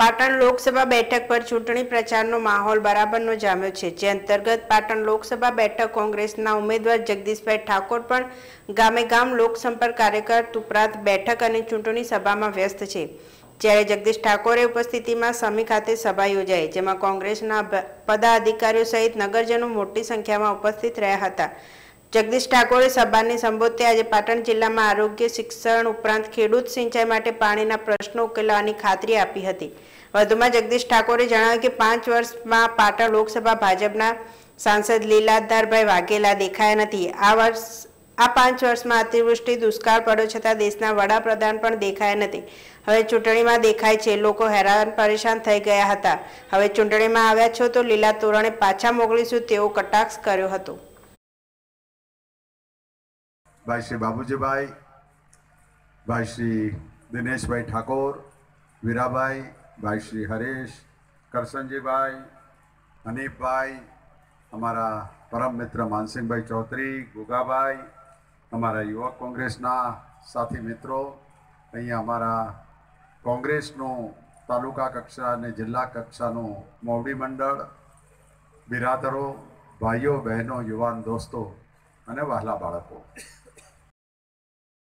પાટણ લોકસભા બેઠક પર ચૂંટણી પ્રચારનો માહોલ બરાબરનો જામ્યો છે જે અંતર્ગત પાટણ લોકસભા બેઠક કોંગ્રેસના ઉમેદવાર જગદીશભાઈ ઠાકોર પણ ગામે ગામ લોકસંપર્ક કાર્યકર ઉપરાંત બેઠક અને ચૂંટણી સભામાં વ્યસ્ત છે જ્યારે જગદીશ ઠાકોરે ઉપસ્થિતિમાં સમી ખાતે સભા યોજાઈ જેમાં કોંગ્રેસના પદાધિકારીઓ સહિત નગરજનો મોટી સંખ્યામાં ઉપસ્થિત રહ્યા હતા જગદીશ ઠાકોરે સભાને સંબોધતે આજે પાટણ જિલ્લામાં આરોગ્ય શિક્ષણ ઉપરાંત ખેડૂત સિંચાઈ માટે પાણીના પ્રશ્નો ઉકેલવાની ખાતરી આપી હતી વધુમાં જગદીશ ઠાકોરે જણાવ્યું કે પાંચ વર્ષમાં પાટણ લોકસભા ભાજપના સાંસદ લીલાધારભાઈ વાઘેલા દેખાયા નથી આ વર્ષ આ પાંચ વર્ષમાં અતિવૃષ્ટિ દુષ્કાળ પડ્યો છતાં દેશના વડાપ્રધાન પણ દેખાયા નથી હવે ચૂંટણીમાં દેખાય છે લોકો હેરાન પરેશાન થઈ ગયા હતા હવે ચૂંટણીમાં આવ્યા છો તો લીલા તોરણે પાછા મોકલીશું તેવો કટાક્ષ કર્યો હતો ભાઈ શ્રી બાબુજીભાઈ ભાઈ શ્રી દિનેશભાઈ ઠાકોર વીરાભાઈ ભાઈ શ્રી હરેશ કરશનજીભાઈ હનીફભાઈ અમારા પરમ મિત્ર માનસિંહભાઈ ચૌધરી ગુગાભાઈ અમારા યુવક કોંગ્રેસના સાથી મિત્રો અહીંયા અમારા કોંગ્રેસનું તાલુકા કક્ષા અને જિલ્લા કક્ષાનું મોવડી મંડળ બિરાદરો ભાઈઓ બહેનો યુવાન દોસ્તો અને વહાલા બાળકો